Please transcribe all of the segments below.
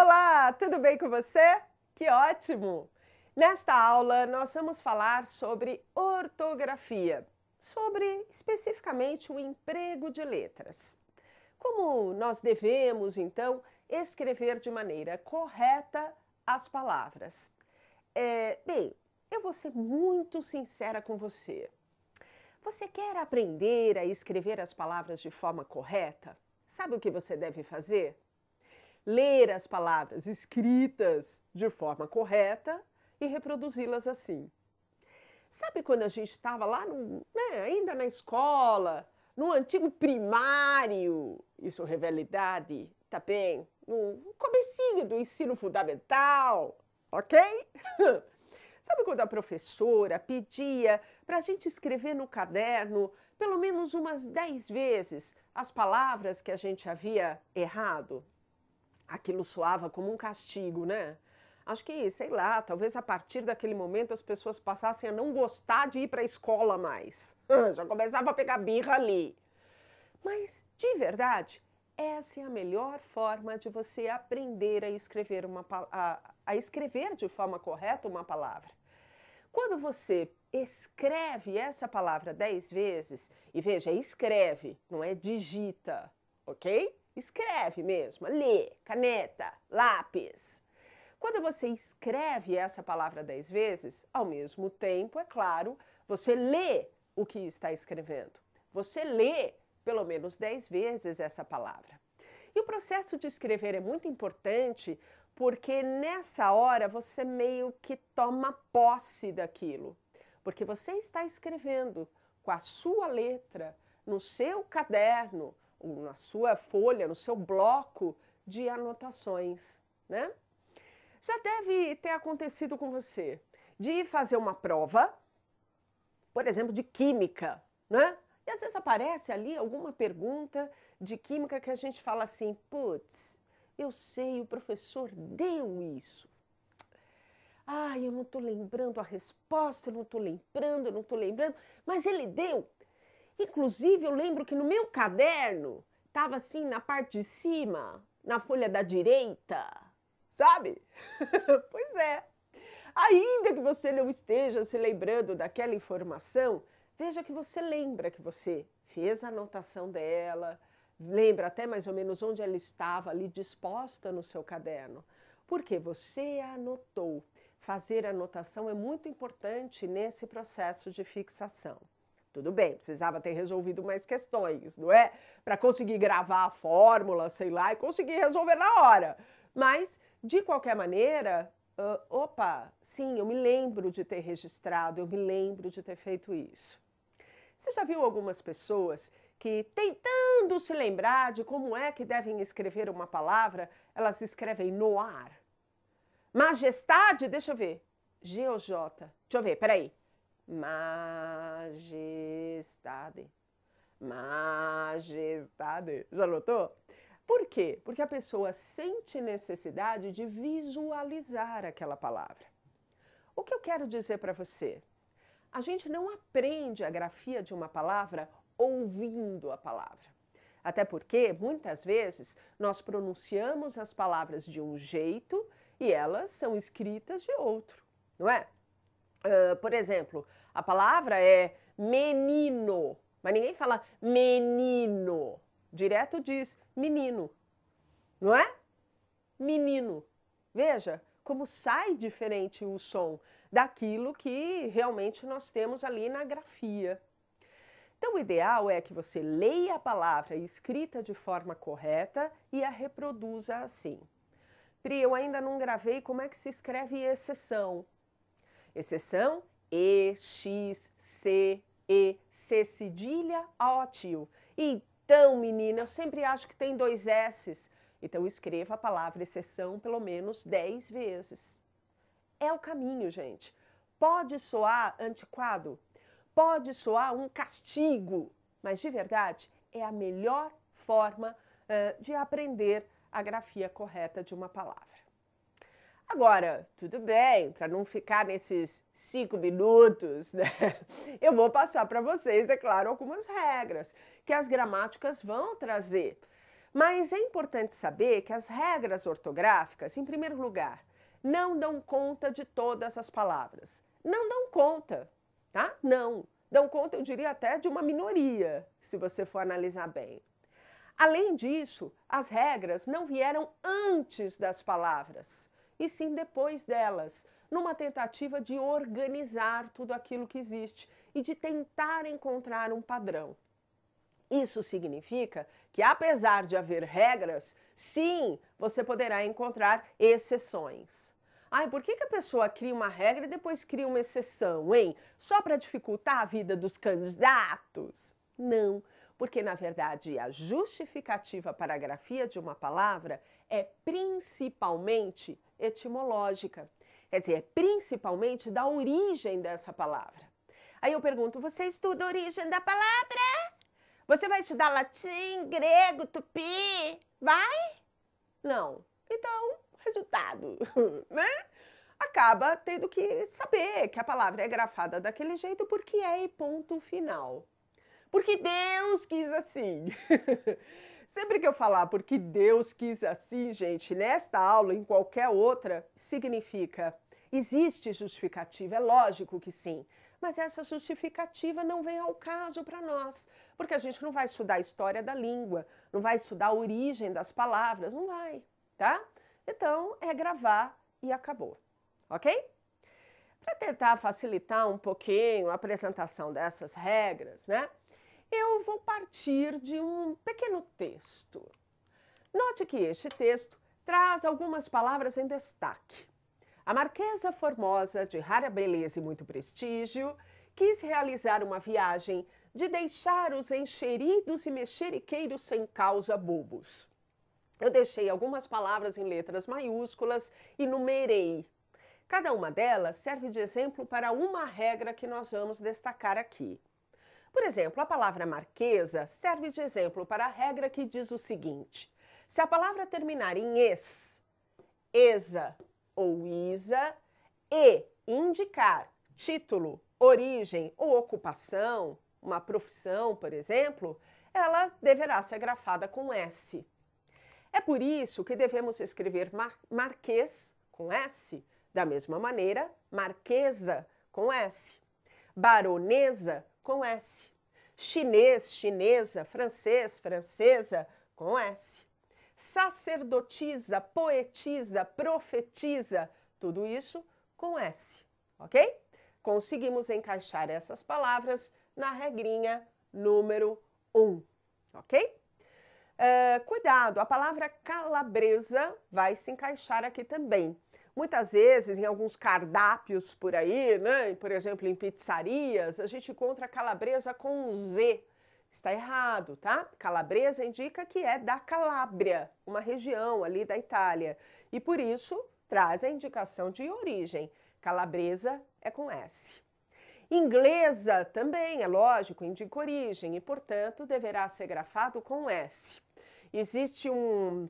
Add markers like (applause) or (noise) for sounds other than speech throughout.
Olá, tudo bem com você? Que ótimo! Nesta aula, nós vamos falar sobre ortografia, sobre especificamente o emprego de letras. Como nós devemos, então, escrever de maneira correta as palavras? É, bem, eu vou ser muito sincera com você. Você quer aprender a escrever as palavras de forma correta? Sabe o que você deve fazer? ler as palavras escritas de forma correta e reproduzi-las assim. Sabe quando a gente estava lá, no, né, ainda na escola, no antigo primário, isso é revela idade, tá bem? No comecinho do ensino fundamental, ok? (laughs) Sabe quando a professora pedia para a gente escrever no caderno pelo menos umas dez vezes as palavras que a gente havia errado? aquilo soava como um castigo, né? Acho que, sei lá, talvez a partir daquele momento as pessoas passassem a não gostar de ir para a escola mais. (laughs) Já começava a pegar birra ali. Mas, de verdade, essa é a melhor forma de você aprender a escrever, uma, a, a escrever de forma correta uma palavra. Quando você escreve essa palavra dez vezes, e veja, escreve, não é digita, ok? Escreve mesmo, lê, caneta, lápis. Quando você escreve essa palavra dez vezes, ao mesmo tempo, é claro, você lê o que está escrevendo. Você lê pelo menos dez vezes essa palavra. E o processo de escrever é muito importante porque nessa hora você meio que toma posse daquilo, porque você está escrevendo com a sua letra, no seu caderno, na sua folha, no seu bloco de anotações, né? Já deve ter acontecido com você de fazer uma prova, por exemplo, de química, né? E às vezes aparece ali alguma pergunta de química que a gente fala assim: putz, eu sei, o professor deu isso. Ai, eu não estou lembrando a resposta, eu não estou lembrando, eu não estou lembrando, mas ele deu. Inclusive, eu lembro que no meu caderno estava assim na parte de cima, na folha da direita, sabe? (laughs) pois é. Ainda que você não esteja se lembrando daquela informação, veja que você lembra que você fez a anotação dela, lembra até mais ou menos onde ela estava ali disposta no seu caderno. Porque você anotou. Fazer anotação é muito importante nesse processo de fixação. Tudo bem, precisava ter resolvido mais questões, não é? Para conseguir gravar a fórmula, sei lá, e conseguir resolver na hora. Mas, de qualquer maneira, uh, opa, sim, eu me lembro de ter registrado, eu me lembro de ter feito isso. Você já viu algumas pessoas que, tentando se lembrar de como é que devem escrever uma palavra, elas escrevem no ar? Majestade, deixa eu ver. GOJ. Deixa eu ver, peraí majestade. Majestade. Já notou? Por quê? Porque a pessoa sente necessidade de visualizar aquela palavra. O que eu quero dizer para você? A gente não aprende a grafia de uma palavra ouvindo a palavra. Até porque, muitas vezes, nós pronunciamos as palavras de um jeito e elas são escritas de outro, não é? Uh, por exemplo, a palavra é menino, mas ninguém fala menino. Direto diz menino, não é? Menino. Veja como sai diferente o som daquilo que realmente nós temos ali na grafia. Então, o ideal é que você leia a palavra escrita de forma correta e a reproduza assim. Pri, eu ainda não gravei como é que se escreve exceção. Exceção e, X, C, E, C cedilha, O tio. Então, menina, eu sempre acho que tem dois S's. Então, escreva a palavra exceção pelo menos 10 vezes. É o caminho, gente. Pode soar antiquado, pode soar um castigo, mas de verdade é a melhor forma uh, de aprender a grafia correta de uma palavra. Agora, tudo bem, para não ficar nesses cinco minutos, (laughs) né? eu vou passar para vocês, é claro, algumas regras que as gramáticas vão trazer. Mas é importante saber que as regras ortográficas, em primeiro lugar, não dão conta de todas as palavras. Não dão conta, tá? Não. Dão conta, eu diria até, de uma minoria, se você for analisar bem. Além disso, as regras não vieram antes das palavras e sim depois delas, numa tentativa de organizar tudo aquilo que existe e de tentar encontrar um padrão. Isso significa que, apesar de haver regras, sim, você poderá encontrar exceções. Ai, por que, que a pessoa cria uma regra e depois cria uma exceção, hein? Só para dificultar a vida dos candidatos? Não, porque na verdade a justificativa para a grafia de uma palavra é principalmente etimológica, quer dizer, é principalmente da origem dessa palavra. Aí eu pergunto: você estuda a origem da palavra? Você vai estudar latim, grego, tupi? Vai? Não. Então, resultado, (laughs) né? Acaba tendo que saber que a palavra é grafada daquele jeito porque é e ponto final. Porque Deus quis assim. (laughs) Sempre que eu falar porque Deus quis assim, gente, nesta aula, em qualquer outra, significa existe justificativa, é lógico que sim. Mas essa justificativa não vem ao caso para nós, porque a gente não vai estudar a história da língua, não vai estudar a origem das palavras, não vai, tá? Então é gravar e acabou, ok? Para tentar facilitar um pouquinho a apresentação dessas regras, né? eu vou partir de um pequeno texto. Note que este texto traz algumas palavras em destaque. A Marquesa Formosa, de rara beleza e muito prestígio, quis realizar uma viagem de deixar os encheridos e mexeriqueiros sem causa bobos. Eu deixei algumas palavras em letras maiúsculas e numerei. Cada uma delas serve de exemplo para uma regra que nós vamos destacar aqui. Por exemplo, a palavra marquesa serve de exemplo para a regra que diz o seguinte: se a palavra terminar em es, esa ou isa e indicar título, origem ou ocupação, uma profissão, por exemplo, ela deverá ser grafada com S. É por isso que devemos escrever mar marquês com S, da mesma maneira, marquesa com S baronesa com S, chinês, chinesa, francês, francesa com S, sacerdotisa, poetisa, profetiza, tudo isso com S, ok? Conseguimos encaixar essas palavras na regrinha número 1, um, ok? Uh, cuidado, a palavra calabresa vai se encaixar aqui também. Muitas vezes, em alguns cardápios por aí, né? por exemplo, em pizzarias, a gente encontra calabresa com Z. Está errado, tá? Calabresa indica que é da Calábria, uma região ali da Itália. E por isso traz a indicação de origem. Calabresa é com S. Inglesa também, é lógico, indica origem e, portanto, deverá ser grafado com S. Existe um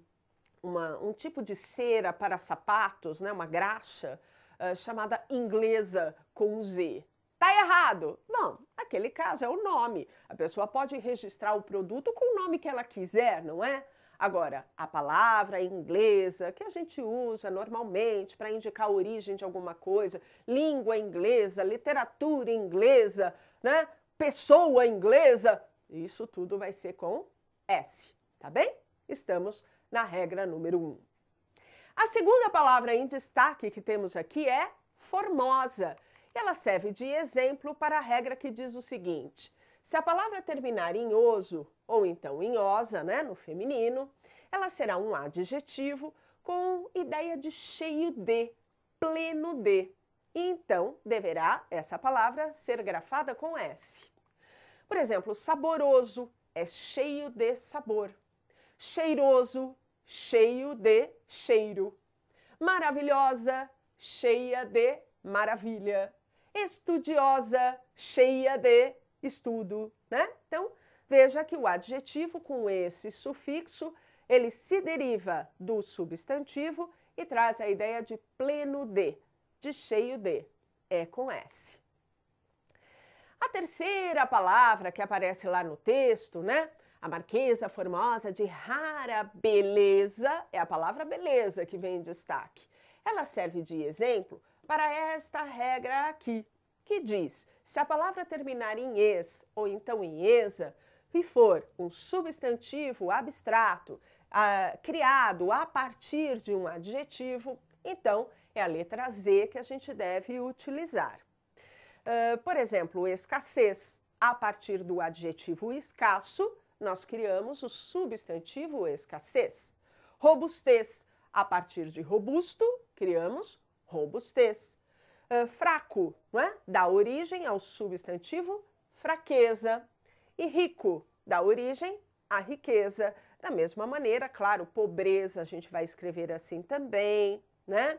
uma, um tipo de cera para sapatos, né, uma graxa, uh, chamada inglesa com Z. Tá errado? Não, aquele caso é o nome. A pessoa pode registrar o produto com o nome que ela quiser, não é? Agora, a palavra inglesa que a gente usa normalmente para indicar a origem de alguma coisa, língua inglesa, literatura inglesa, né? Pessoa inglesa, isso tudo vai ser com S, tá bem? Estamos na regra número 1. Um. A segunda palavra em destaque que temos aqui é formosa. Ela serve de exemplo para a regra que diz o seguinte: se a palavra terminar em oso ou então em osa, né, no feminino, ela será um adjetivo com ideia de cheio de, pleno de. E então deverá essa palavra ser grafada com S. Por exemplo, saboroso é cheio de sabor cheiroso, cheio de cheiro. Maravilhosa, cheia de maravilha. Estudiosa, cheia de estudo, né? Então, veja que o adjetivo com esse sufixo, ele se deriva do substantivo e traz a ideia de pleno de, de cheio de, é com S. A terceira palavra que aparece lá no texto, né, a Marquesa Formosa, de rara beleza, é a palavra beleza que vem em destaque. Ela serve de exemplo para esta regra aqui, que diz: se a palavra terminar em es ou então em esa e for um substantivo abstrato ah, criado a partir de um adjetivo, então é a letra Z que a gente deve utilizar. Uh, por exemplo, escassez, a partir do adjetivo escasso, nós criamos o substantivo escassez. Robustez, a partir de robusto, criamos robustez. Uh, fraco, não é? dá origem ao substantivo fraqueza. E rico, dá origem à riqueza. Da mesma maneira, claro, pobreza a gente vai escrever assim também, né?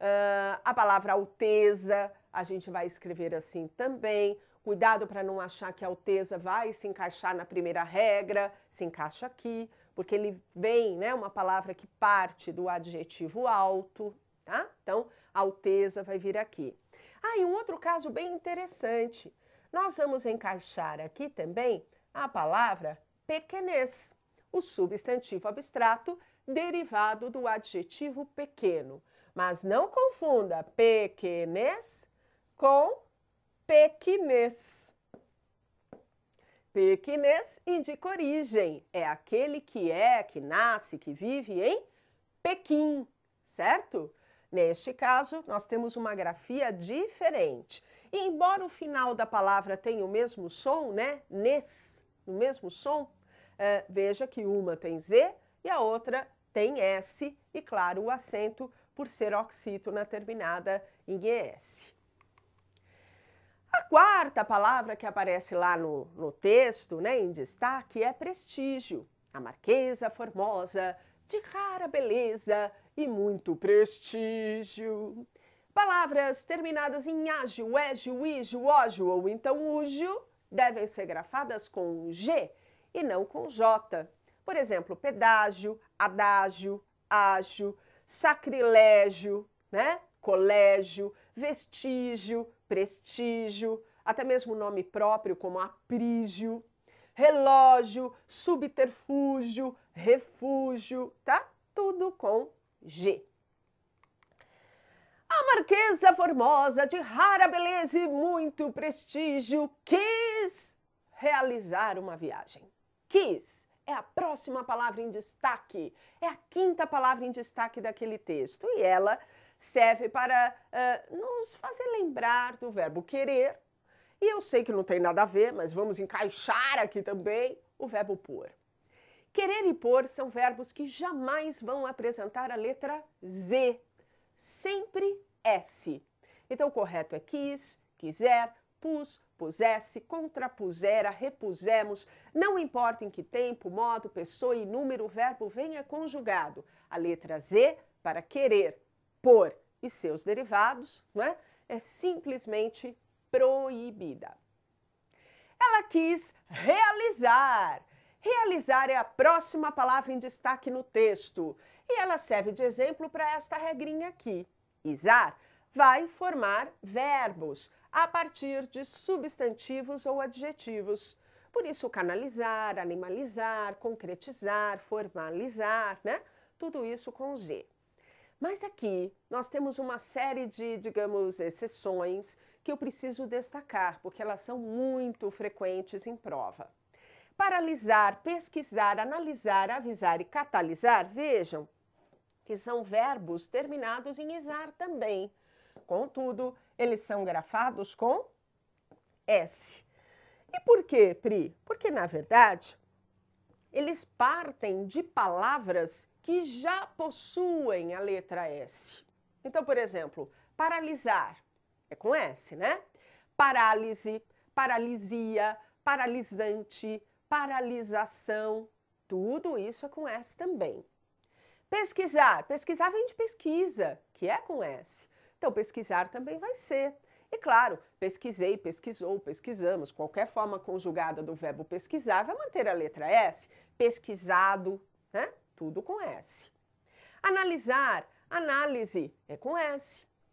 Uh, a palavra alteza a gente vai escrever assim também. Cuidado para não achar que a Alteza vai se encaixar na primeira regra, se encaixa aqui, porque ele vem, né, uma palavra que parte do adjetivo alto, tá? Então, Alteza vai vir aqui. Ah, e um outro caso bem interessante. Nós vamos encaixar aqui também a palavra pequenez, o substantivo abstrato derivado do adjetivo pequeno. Mas não confunda pequenez com pequenês. Pequenês indica origem, é aquele que é, que nasce, que vive em Pequim, certo? Neste caso, nós temos uma grafia diferente. E embora o final da palavra tenha o mesmo som, né? Nes, o mesmo som, é, veja que uma tem Z e a outra tem S, e claro, o acento por ser oxítona terminada em ES. A quarta palavra que aparece lá no, no texto, né, em destaque, é prestígio. A Marquesa Formosa, de rara beleza e muito prestígio. Palavras terminadas em ágio, égio, ígio, ógio ou então úgio devem ser grafadas com G e não com J. Por exemplo, pedágio, adágio, ágio, sacrilégio, né? colégio, vestígio, prestígio, até mesmo nome próprio como aprígio, relógio, subterfúgio, refúgio, tá? Tudo com G. A Marquesa Formosa, de rara beleza e muito prestígio, quis realizar uma viagem. Quis é a próxima palavra em destaque, é a quinta palavra em destaque daquele texto. E ela serve para uh, nos fazer lembrar do verbo querer. E eu sei que não tem nada a ver, mas vamos encaixar aqui também o verbo pôr. Querer e pôr são verbos que jamais vão apresentar a letra Z, sempre S. Então o correto é quis, quiser, pus, pusesse, contrapusera, repusemos, não importa em que tempo, modo, pessoa e número o verbo venha conjugado. A letra Z para querer, por e seus derivados, não é? É simplesmente proibida. Ela quis realizar. Realizar é a próxima palavra em destaque no texto e ela serve de exemplo para esta regrinha aqui. Izar vai formar verbos a partir de substantivos ou adjetivos. Por isso, canalizar, animalizar, concretizar, formalizar, né? Tudo isso com Z. Mas aqui nós temos uma série de, digamos, exceções eh, que eu preciso destacar, porque elas são muito frequentes em prova. Paralisar, pesquisar, analisar, avisar e catalisar, vejam que são verbos terminados em isar também. Contudo, eles são grafados com S. E por quê, Pri? Porque, na verdade, eles partem de palavras que já possuem a letra S. Então, por exemplo, paralisar é com S, né? Parálise, paralisia, paralisante, paralisação, tudo isso é com S também. Pesquisar, pesquisar vem de pesquisa, que é com S. Então, pesquisar também vai ser. E claro, pesquisei, pesquisou, pesquisamos, qualquer forma conjugada do verbo pesquisar vai manter a letra S, pesquisado, né? tudo com S. Analisar, análise é com S.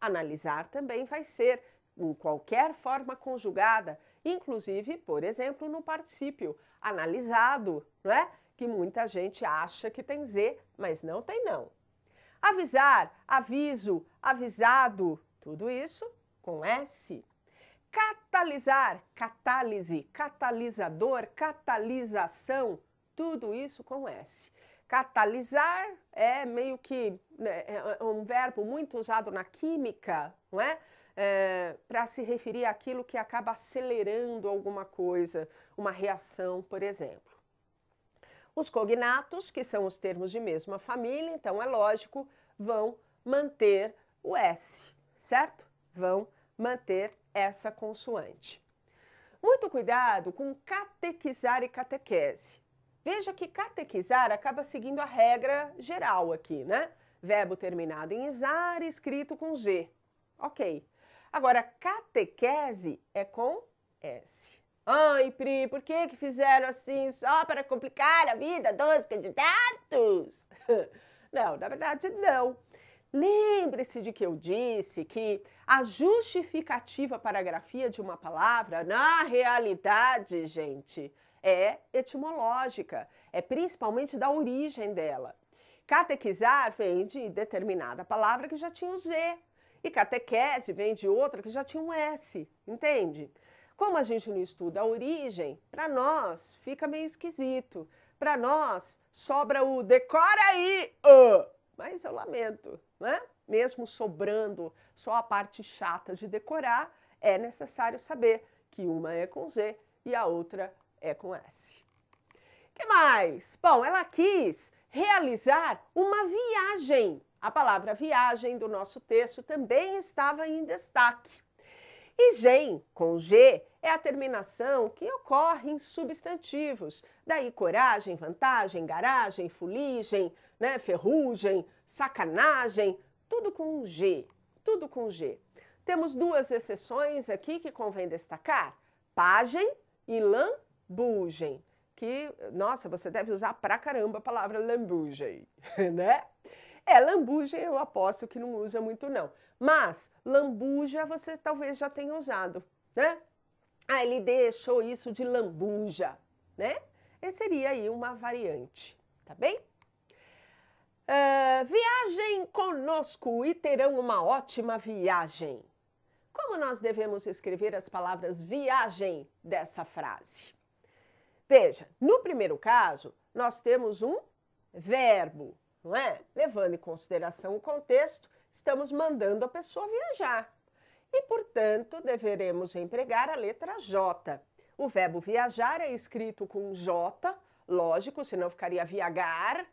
Analisar também vai ser em qualquer forma conjugada, inclusive, por exemplo, no particípio analisado, não é? Que muita gente acha que tem Z, mas não tem não. Avisar, aviso, avisado, tudo isso com S. Catalisar, catálise, catalisador, catalisação, tudo isso com S. Catalisar é meio que né, é, é um verbo muito usado na química, não é? é para se referir àquilo que acaba acelerando alguma coisa, uma reação, por exemplo. Os cognatos, que são os termos de mesma família, então é lógico, vão manter o S, certo? Vão manter essa consoante. Muito cuidado com catequizar e catequese. Veja que catequizar acaba seguindo a regra geral aqui, né? Verbo terminado em izar, escrito com G. Ok. Agora, catequese é com S. Ai, Pri, por que, que fizeram assim só para complicar a vida dos candidatos? (laughs) Não, na verdade, não. Lembre-se de que eu disse que a justificativa para a grafia de uma palavra, na realidade, gente, é etimológica, é principalmente da origem dela. Catequizar vem de determinada palavra que já tinha um Z, e catequese vem de outra que já tinha um S, entende? Como a gente não estuda a origem, para nós fica meio esquisito. Para nós sobra o decora aí, uh! mas eu lamento, né? Mesmo sobrando só a parte chata de decorar, é necessário saber que uma é com Z e a outra é com S. que mais? Bom, ela quis realizar uma viagem. A palavra viagem do nosso texto também estava em destaque. E gen, com G, é a terminação que ocorre em substantivos. Daí coragem, vantagem, garagem, fuligem, né, ferrugem, sacanagem, tudo com G, tudo com G. Temos duas exceções aqui que convém destacar: pagem e lã lambugem, que, nossa, você deve usar pra caramba a palavra lambugem, (laughs) né? É, lambuja eu aposto que não usa muito não. Mas lambuja você talvez já tenha usado, né? Ah, ele deixou isso de lambuja, né? Esse seria aí uma variante, tá bem? Uh, ah, viagem conosco e terão uma ótima viagem. Como nós devemos escrever as palavras viagem dessa frase? Veja, no primeiro caso, nós temos um verbo, não é? Levando em consideração o contexto, estamos mandando a pessoa viajar. E, portanto, deveremos empregar a letra J. O verbo viajar é escrito com J, lógico, senão ficaria viajar.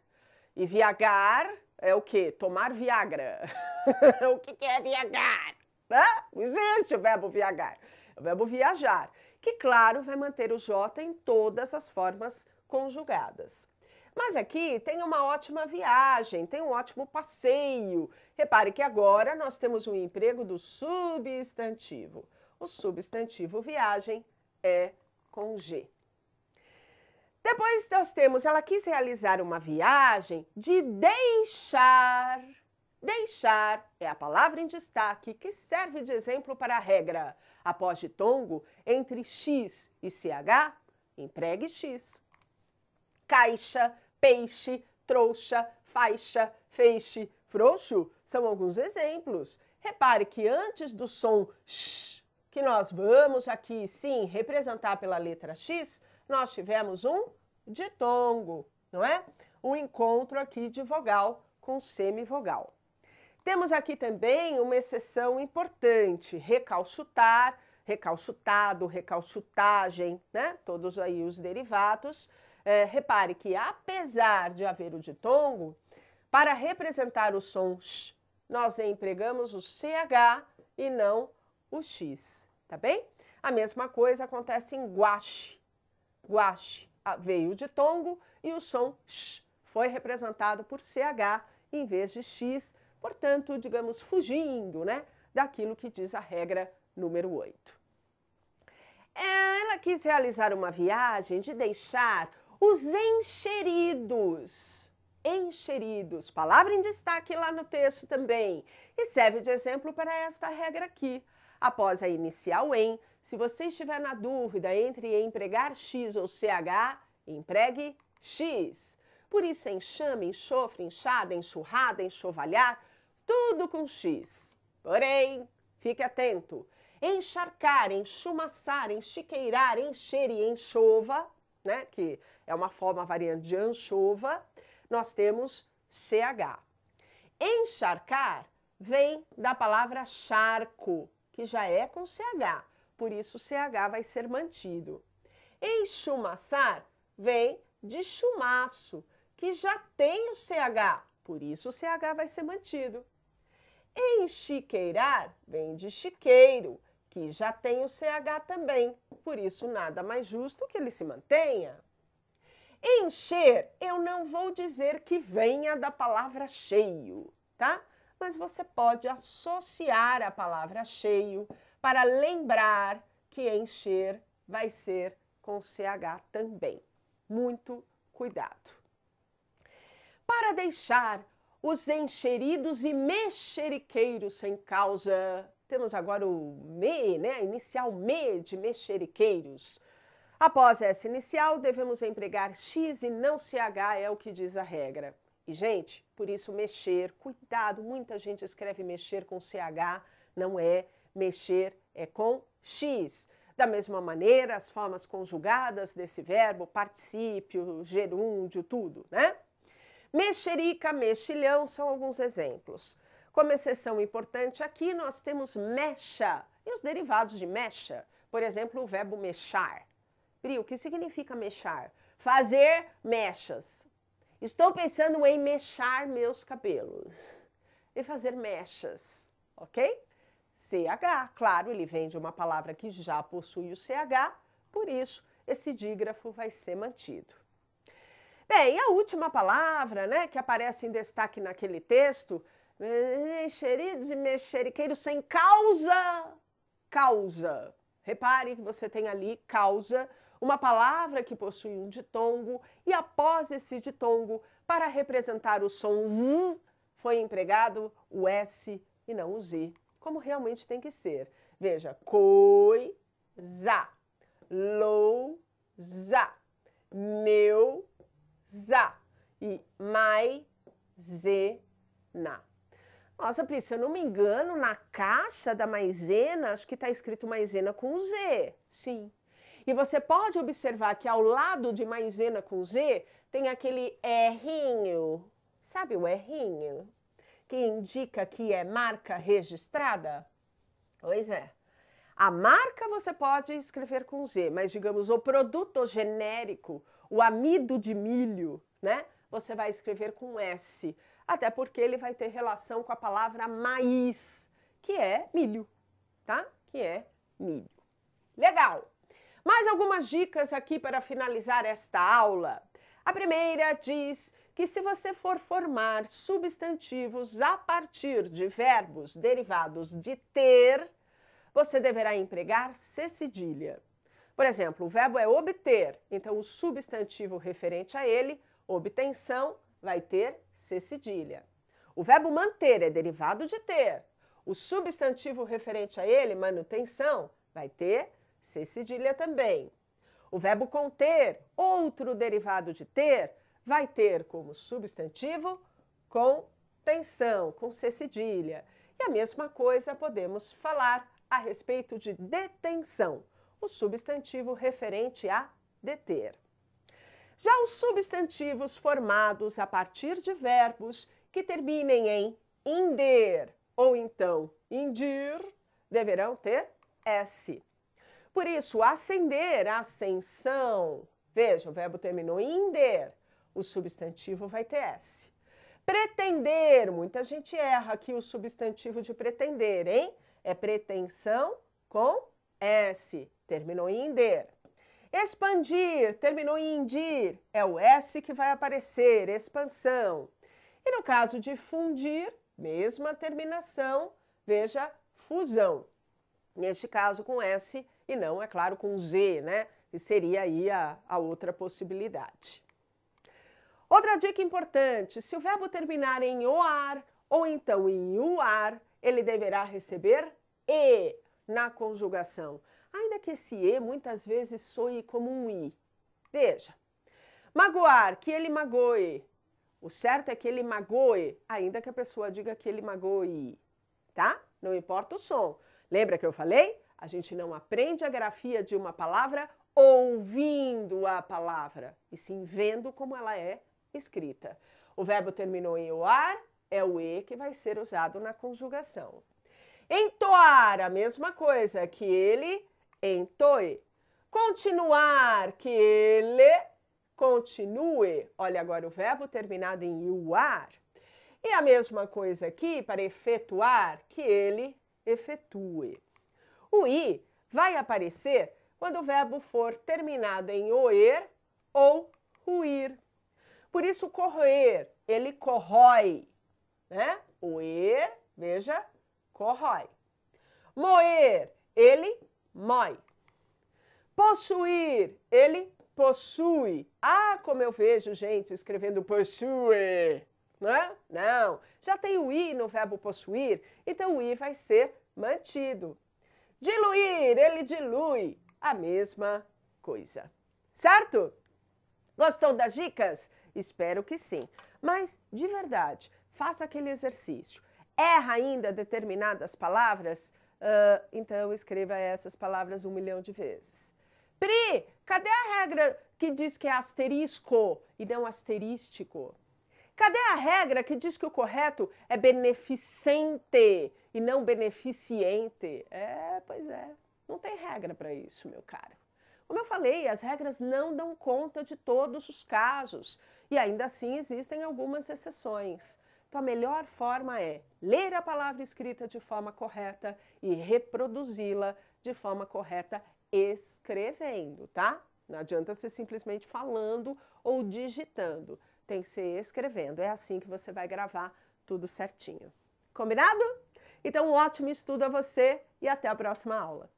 E viajar é o quê? Tomar Viagra. (laughs) o que, é viajar? Não existe o verbo viajar. É o verbo viajar que, claro, vai manter o J em todas as formas conjugadas. Mas aqui tem uma ótima viagem, tem um ótimo passeio. Repare que agora nós temos um emprego do substantivo. O substantivo viagem é com G. Depois nós temos, ela quis realizar uma viagem de deixar. Deixar é a palavra em destaque que serve de exemplo para a regra após de Tongo entre X e CH, empregue X. Caixa, peixe, trouxa, faixa, feixe, frouxo são alguns exemplos. Repare que antes do som X, que nós vamos aqui sim representar pela letra X, nós tivemos um ditongo, não é? Um encontro aqui de vogal com semivogal. Temos aqui também uma exceção importante, recalchutar, recalchutado, recalchutagem, né? Todos aí os derivados. É, repare que apesar de haver o ditongo, para representar o som sh, nós empregamos o ch e não o x, tá bem? A mesma coisa acontece em guache. Guache veio o ditongo e o som sh foi representado por ch em vez de x, portanto, digamos, fugindo né, daquilo que diz a regra número 8. Ela quis realizar uma viagem de deixar os encheridos, encheridos, palavra em destaque lá no texto também, e serve de exemplo para esta regra aqui. Após a inicial em, se você estiver na dúvida entre empregar X ou CH, empregue X. Por isso, enxame, enxofre, inchada, enxurrada, enxovalhar tudo com X. Porém, fique atento, encharcar, enchumaçar, enchiqueirar, encher e enxova, né, que é uma forma variante de anchova, nós temos CH. Encharcar vem da palavra charco, que já é com CH, por isso CH vai ser mantido. Enchumaçar vem de chumaço, que já tem o CH, por isso o CH vai ser mantido. Enchiqueirar vem de chiqueiro, que já tem o CH também, por isso nada mais justo que ele se mantenha. Encher, eu não vou dizer que venha da palavra cheio, tá? Mas você pode associar a palavra cheio para lembrar que encher vai ser com CH também. Muito cuidado. Para deixar os encheridos e mexeriqueiros sem causa. Temos agora o me, né? a Inicial me de mexeriqueiros. Após essa inicial, devemos empregar X e não CH, é o que diz a regra. E, gente, por isso mexer, cuidado, muita gente escreve mexer com CH, não é mexer, é com X. Da mesma maneira, as formas conjugadas desse verbo, particípio, gerúndio, tudo, né? Mexerica, mexilhão são alguns exemplos. Como exceção importante aqui, nós temos mecha e os derivados de mecha. Por exemplo, o verbo mexar. Pri, o que significa mexar? Fazer mechas. Estou pensando em mexar meus cabelos e fazer mechas, ok? CH, claro, ele vem de uma palavra que já possui o CH, por isso esse dígrafo vai ser mantido. Bem, é, a última palavra né, que aparece em destaque naquele texto, enxeridos e mexeriqueiros sem causa, causa. Repare que você tem ali causa, uma palavra que possui um ditongo, e após esse ditongo, para representar o som z, foi empregado o s e não o z, como realmente tem que ser. Veja, coisa, lousa, meu za e mai zena. Nossa, Pri, se eu não me engano, na caixa da maisena, acho que está escrito maisena com Z. Sim. E você pode observar que ao lado de maisena com Z tem aquele errinho, Sabe o errinho Que indica que é marca registrada? Pois é. A marca você pode escrever com z, mas digamos o produto genérico, o amido de milho, né? Você vai escrever com S, até porque ele vai ter relação com a palavra maiz, que é milho, tá? Que é milho. Legal! Mais algumas dicas aqui para finalizar esta aula. A primeira diz que se você for formar substantivos a partir de verbos derivados de ter, você deverá empregar C cedilha. Por exemplo, o verbo é obter, então o substantivo referente a ele, obtenção, vai ter C cedilha. O verbo manter é derivado de ter. O substantivo referente a ele, manutenção, vai ter C cedilha também. O verbo conter, outro derivado de ter, vai ter como substantivo contenção, com C cedilha. E a mesma coisa podemos falar a respeito de detenção, o substantivo referente a deter. Já os substantivos formados a partir de verbos que terminem em inder ou então indir deverão ter S. Por isso, ascender, ascensão. Veja, o verbo terminou em inder, o substantivo vai ter S. Pretender, muita gente erra aqui o substantivo de pretender, hein? é pretensão com S, terminou em -der. Expandir, terminou em indir, é o S que vai aparecer, expansão. E no caso de fundir, mesma terminação, veja, fusão. Neste caso com S e não, é claro, com Z, né? E seria aí a, a outra possibilidade. Outra dica importante, se o verbo terminar em oar ou então em uar, ele deverá receber e na conjugação, ainda que esse e muitas vezes soe como um i. Veja, magoar, que ele magoe. O certo é que ele magoe, ainda que a pessoa diga que ele magoe, tá? Não importa o som. Lembra que eu falei? A gente não aprende a grafia de uma palavra ouvindo a palavra, e sim vendo como ela é escrita. O verbo terminou em oar, é o E que vai ser usado na conjugação. Entoar, a mesma coisa, que ele entoe. Continuar, que ele continue. Olha agora o verbo terminado em uar. E a mesma coisa aqui para efetuar, que ele efetue. O i vai aparecer quando o verbo for terminado em oer ou ruir. Por isso, corroer, ele corrói né? Oer, veja, corrói. Moer, ele mói. Possuir, ele possui. Ah, como eu vejo gente escrevendo possui, né? Não, já tem o i no verbo possuir, então o i vai ser mantido. Diluir, ele dilui. A mesma coisa. Certo? Gostou das dicas? Espero que sim. Mas, de verdade, Faça aquele exercício. Erra ainda determinadas palavras? Uh, então escreva essas palavras um milhão de vezes. Pri, cadê a regra que diz que é asterisco e não asterístico? Cadê a regra que diz que o correto é beneficente e não beneficiente? É, pois é. Não tem regra para isso, meu caro. Como eu falei, as regras não dão conta de todos os casos e ainda assim existem algumas exceções a melhor forma é ler a palavra escrita de forma correta e reproduzi-la de forma correta escrevendo, tá? Não adianta ser simplesmente falando ou digitando, tem que ser escrevendo. É assim que você vai gravar tudo certinho. Combinado? Então, um ótimo estudo a você e até a próxima aula.